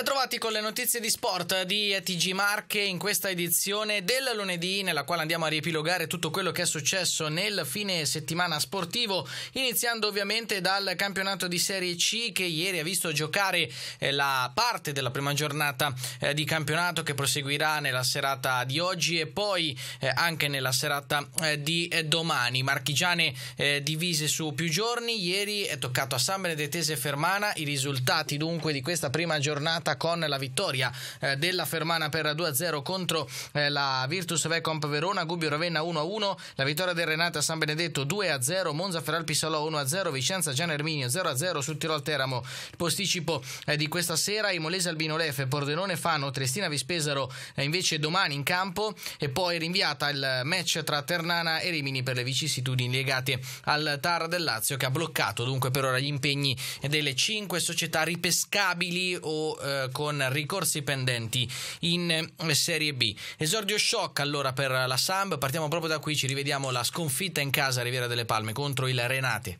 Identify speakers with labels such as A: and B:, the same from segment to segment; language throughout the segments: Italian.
A: Bentrovati con le notizie di sport di TG Marche in questa edizione del lunedì nella quale andiamo a riepilogare tutto quello che è successo nel fine settimana sportivo iniziando ovviamente dal campionato di Serie C che ieri ha visto giocare eh, la parte della prima giornata eh, di campionato che proseguirà nella serata di oggi e poi eh, anche nella serata di domani. Marchigiane divise su più giorni, ieri è toccato a San Benedettese Fermana, i risultati dunque di questa prima giornata arrivata con la vittoria eh, della Fermana per 2-0 contro eh, la Virtus Vecomp Verona, Gubbio Ravenna 1-1, la vittoria del Renata San Benedetto 2-0, Monza Ferral Pisalò 1-0, Vicenza Gian Erminio 0-0 sul Tirol Teramo. Il posticipo eh, di questa sera Imolese Albino Lefe, Pordenone Fano, Trestina Vispesaro eh, invece domani in campo e poi rinviata il match tra Ternana e Rimini per le vicissitudini legate al TAR del Lazio che ha bloccato dunque per ora gli impegni delle 5 società ripescabili o eh, eh, con ricorsi pendenti in eh, Serie B. Esordio shock allora per la Samb, partiamo proprio da qui, ci rivediamo la sconfitta in casa Riviera delle Palme contro il Renate.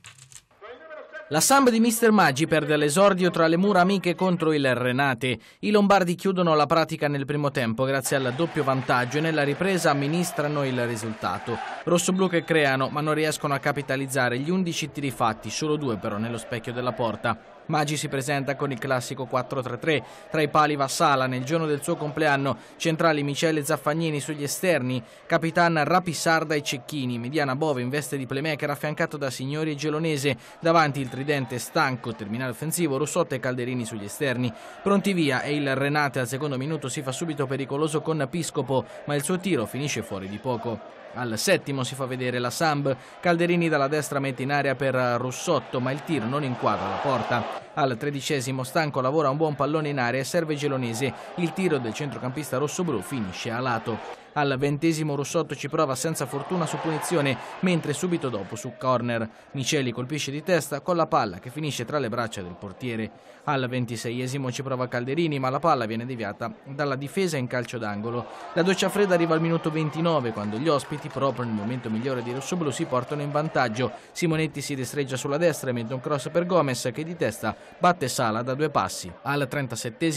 A: La Samb di Mr. Maggi perde l'esordio tra le mura amiche contro il Renate. I lombardi chiudono la pratica nel primo tempo grazie al doppio vantaggio e nella ripresa amministrano il risultato. Rossoblu che creano ma non riescono a capitalizzare gli 11 tiri fatti, solo due però nello specchio della porta. Maggi si presenta con il classico 4-3-3. Tra i pali va Sala nel giorno del suo compleanno, centrali Micele Zaffagnini sugli esterni, capitan Rapisarda e Cecchini, mediana Bove in veste di playmaker affiancato da Signori e Gelonese, davanti il tridente stanco, terminale offensivo, Russotta e Calderini sugli esterni. Pronti via e il Renate al secondo minuto si fa subito pericoloso con Piscopo, ma il suo tiro finisce fuori di poco. Al settimo si fa vedere la Samb, Calderini dalla destra mette in aria per Russotto ma il tiro non inquadra la porta. Al tredicesimo Stanco lavora un buon pallone in aria e serve Gelonese, il tiro del centrocampista rossobrù finisce a lato. Al ventesimo Rossotto ci prova senza fortuna su punizione, mentre subito dopo su corner. Miceli colpisce di testa con la palla che finisce tra le braccia del portiere. Al ventiseiesimo ci prova Calderini, ma la palla viene deviata dalla difesa in calcio d'angolo. La doccia fredda arriva al minuto 29 quando gli ospiti, proprio nel momento migliore di Rossoblu, si portano in vantaggio. Simonetti si destreggia sulla destra e mette un cross per Gomez che di testa batte Sala da due passi. Al 37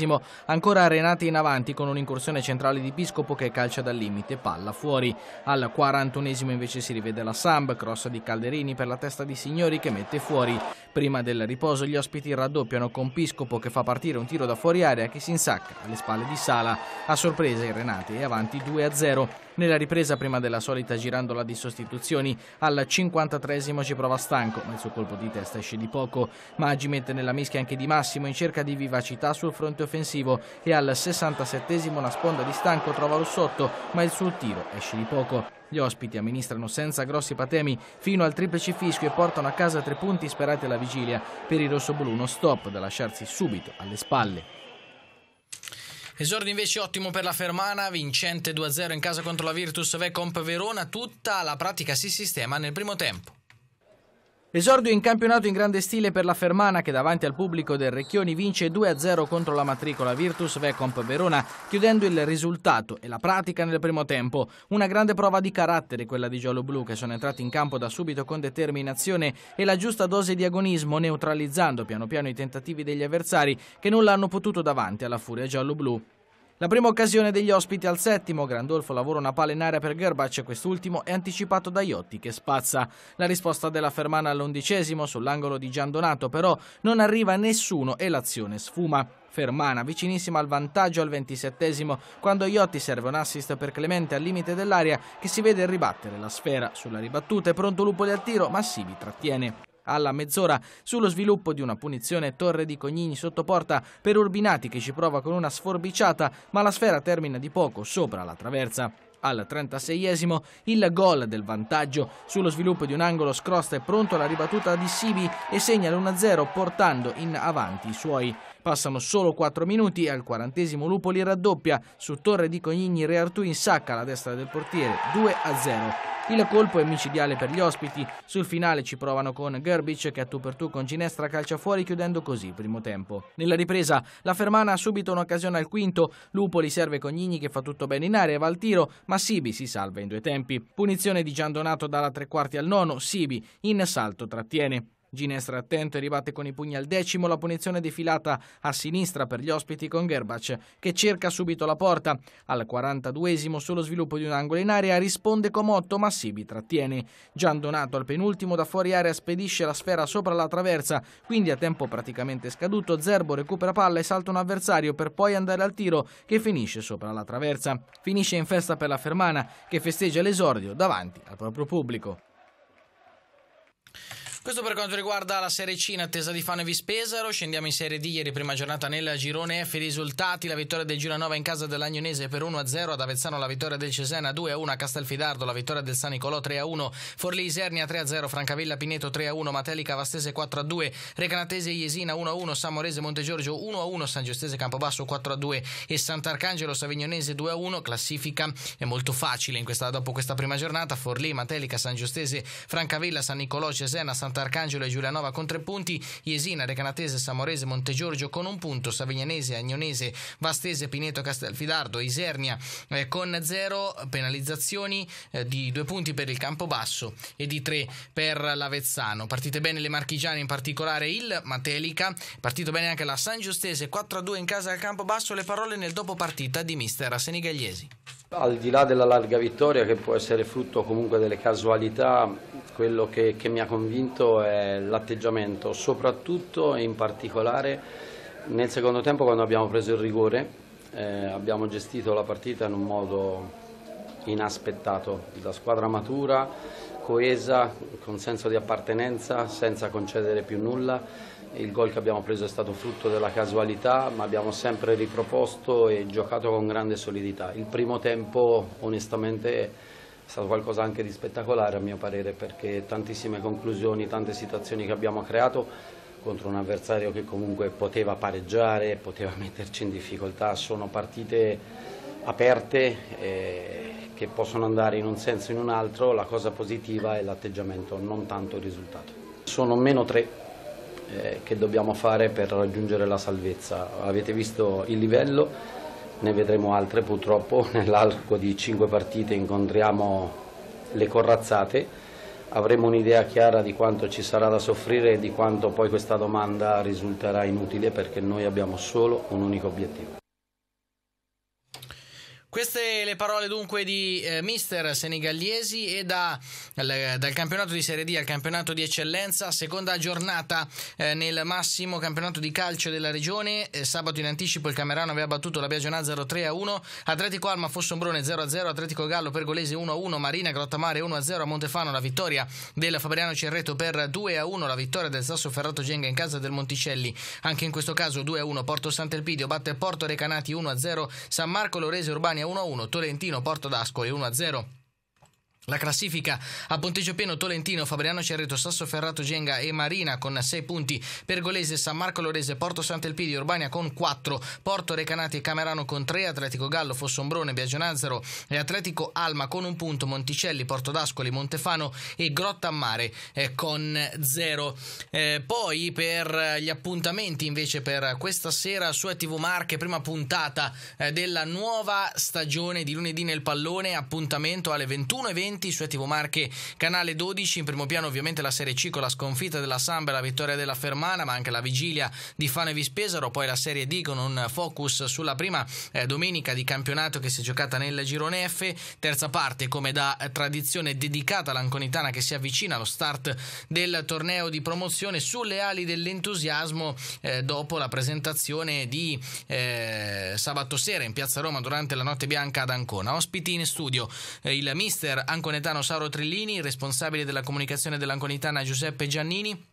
A: ancora Renati in avanti con un'incursione centrale di Piscopo che calcia dall'inizio limite, palla fuori. Al 41esimo invece si rivede la Samb, cross di Calderini per la testa di Signori che mette fuori. Prima del riposo gli ospiti raddoppiano con Piscopo che fa partire un tiro da fuori area che si insacca alle spalle di Sala. A sorpresa i Renati è avanti 2-0. Nella ripresa prima della solita girandola di sostituzioni, al 53 ci prova stanco, ma il suo colpo di testa esce di poco. Maggi mette nella mischia anche Di Massimo in cerca di vivacità sul fronte offensivo e al 67 la sponda di stanco trova lo sotto, ma il suo tiro esce di poco. Gli ospiti amministrano senza grossi patemi fino al triplice fischio e portano a casa tre punti sperati alla vigilia. Per il rossoblù uno stop da lasciarsi subito alle spalle. Esordio invece ottimo per la Fermana, vincente 2-0 in casa contro la Virtus Vecomp Verona, tutta la pratica si sistema nel primo tempo. Esordio in campionato in grande stile per la Fermana che davanti al pubblico del Recchioni vince 2-0 contro la matricola Virtus Vecomp Verona, chiudendo il risultato e la pratica nel primo tempo. Una grande prova di carattere quella di giallo-blu che sono entrati in campo da subito con determinazione e la giusta dose di agonismo neutralizzando piano piano i tentativi degli avversari che nulla hanno potuto davanti alla furia giallo-blu. La prima occasione degli ospiti al settimo, Grandolfo lavora una palla in area per e quest'ultimo è anticipato da Iotti che spazza. La risposta della Fermana all'undicesimo sull'angolo di Gian Donato però non arriva nessuno e l'azione sfuma. Fermana vicinissima al vantaggio al ventisettesimo quando Iotti serve un assist per Clemente al limite dell'area che si vede ribattere la sfera. Sulla ribattuta è pronto lupo al tiro ma Sivi trattiene alla mezz'ora sullo sviluppo di una punizione Torre di Cognini sottoporta per Urbinati che ci prova con una sforbiciata ma la sfera termina di poco sopra la traversa. Al 36esimo il gol del vantaggio sullo sviluppo di un angolo scrosta è pronto alla ribattuta di Sibi e segna l'1-0 portando in avanti i suoi. Passano solo 4 minuti e al quarantesimo Lupoli raddoppia. Su torre di Conigni Re Artù insacca la destra del portiere, 2 a 0. Il colpo è micidiale per gli ospiti. Sul finale ci provano con Gerbic che a tu per tu con Ginestra calcia fuori chiudendo così il primo tempo. Nella ripresa la Fermana ha subito un'occasione al quinto. Lupoli serve Cognini che fa tutto bene in area e va al tiro, ma Sibi si salva in due tempi. Punizione di Giandonato dalla tre quarti al nono, Sibi in salto trattiene. Ginestra attento e ribatte con i pugni al decimo la punizione defilata a sinistra per gli ospiti con Gerbac che cerca subito la porta. Al 42esimo sullo sviluppo di un angolo in area risponde Comotto ma Sibi trattiene. Giandonato al penultimo da fuori area spedisce la sfera sopra la traversa quindi a tempo praticamente scaduto Zerbo recupera palla e salta un avversario per poi andare al tiro che finisce sopra la traversa. Finisce in festa per la Fermana che festeggia l'esordio davanti al proprio pubblico. Questo per quanto riguarda la Serie C in attesa di Fano Fanovis Pesaro. Scendiamo in Serie D ieri prima giornata nel girone F. Risultati: la vittoria del Giranova in casa dell'Agnonese per 1-0, ad Avezzano la vittoria del Cesena 2-1, a Castelfidardo la vittoria del San Nicolò 3-1, Forlì Isernia 3-0, Francavilla Pineto 3-1, Matelica Vastese 4-2, Recanatese Iesina 1-1, Samorese Montegiorgio 1-1, San Giustese Campobasso 4-2 e Sant'Arcangelo Savignonese 2-1. Classifica è molto facile questa, dopo questa prima giornata. Forlì, Matelica, San Giustese, Francavilla, San Nicolò, Cesena, San Sant'Arcangelo e Giulianova con tre punti, Iesina, Recanatese, Samorese, Montegiorgio con un punto, Savignanese, Agnonese, Vastese, Pineto, Castelfidardo, Isernia eh, con zero, penalizzazioni eh, di due punti per il Campobasso e di tre per l'Avezzano. Partite bene le marchigiane, in particolare il Matelica, partito bene anche la San Giustese, 4-2 in casa al Campobasso, le parole nel dopo partita di mister Senigagliesi.
B: Al di là della larga vittoria che può essere frutto comunque delle casualità, quello che, che mi ha convinto questo è l'atteggiamento, soprattutto e in particolare nel secondo tempo quando abbiamo preso il rigore, eh, abbiamo gestito la partita in un modo inaspettato, da squadra matura, coesa, con senso di appartenenza, senza concedere più nulla. Il gol che abbiamo preso è stato frutto della casualità, ma abbiamo sempre riproposto e giocato con grande solidità. Il primo tempo onestamente stato qualcosa anche di spettacolare a mio parere perché tantissime conclusioni, tante situazioni che abbiamo creato contro un avversario che comunque poteva pareggiare, poteva metterci in difficoltà, sono partite aperte eh, che possono andare in un senso o in un altro, la cosa positiva è l'atteggiamento, non tanto il risultato. Sono meno tre eh, che dobbiamo fare per raggiungere la salvezza, avete visto il livello, ne vedremo altre purtroppo, nell'arco di 5 partite incontriamo le corazzate, avremo un'idea chiara di quanto ci sarà da soffrire e di quanto poi questa domanda risulterà inutile perché noi abbiamo solo un unico obiettivo.
A: Queste le parole dunque di eh, mister senegallesi e da, al, dal campionato di Serie D al campionato di eccellenza, seconda giornata eh, nel massimo campionato di calcio della regione, eh, sabato in anticipo il Camerano aveva battuto la Biagiona 0-3-1, Atletico Alma Fossombrone 0-0, Atletico Gallo Pergolese 1-1, Marina Grottamare 1-0 a Montefano, la vittoria del Fabriano Cerreto per 2-1, la vittoria del Sasso Ferrato Genga in casa del Monticelli, anche in questo caso 2-1, Porto Sant'Elpidio batte Porto Recanati 1-0, San Marco Lorese Urbani Catania 1-1, Tolentino Porto d'Ascoli 1-0. La classifica a punteggio pieno Tolentino, Fabriano Cerreto, Sasso Ferrato, Genga e Marina con 6 punti, Pergolese, San Marco Lorese, Porto Sant'Elpidio, Urbania con 4, Porto Recanati e Camerano con 3, Atletico Gallo, Fossombrone, Biagio Biagionazzaro e Atletico Alma con 1 punto, Monticelli, Porto d'Ascoli, Montefano e Grotta a Mare eh, con 0. Eh, poi per gli appuntamenti invece per questa sera su TV Marche, prima puntata eh, della nuova stagione di lunedì nel pallone, appuntamento alle 21.20 Monti su Etivo Marche, canale 12, in primo piano ovviamente la Serie C con la sconfitta della Samba e la vittoria della Fermana, ma anche la vigilia di Fano e Vispesaro, poi la Serie D con un focus sulla prima eh, domenica di campionato che si è giocata nel girone F, terza parte come da tradizione dedicata all'Anconitana che si avvicina allo start del torneo di promozione sulle ali dell'entusiasmo eh, dopo la presentazione di eh, sabato sera in Piazza Roma durante la notte bianca ad Ancona. Ospiti in studio eh, il mister Ancona l'anconetano Sauro Trillini, responsabile della comunicazione dell'anconitana Giuseppe Giannini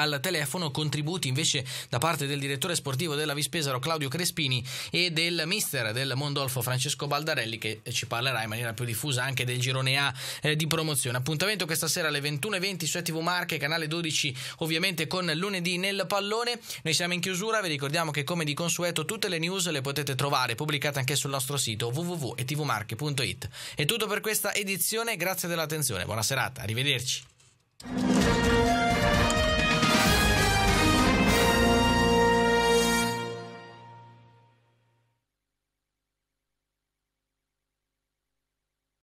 A: al telefono contributi invece da parte del direttore sportivo della Vispesaro Claudio Crespini e del mister del Mondolfo Francesco Baldarelli che ci parlerà in maniera più diffusa anche del girone A eh, di promozione. Appuntamento questa sera alle 21.20 su ETV Marche, canale 12 ovviamente con lunedì nel pallone. Noi siamo in chiusura, vi ricordiamo che come di consueto tutte le news le potete trovare pubblicate anche sul nostro sito www.etvmarche.it. È tutto per questa edizione, grazie dell'attenzione, buona serata, arrivederci.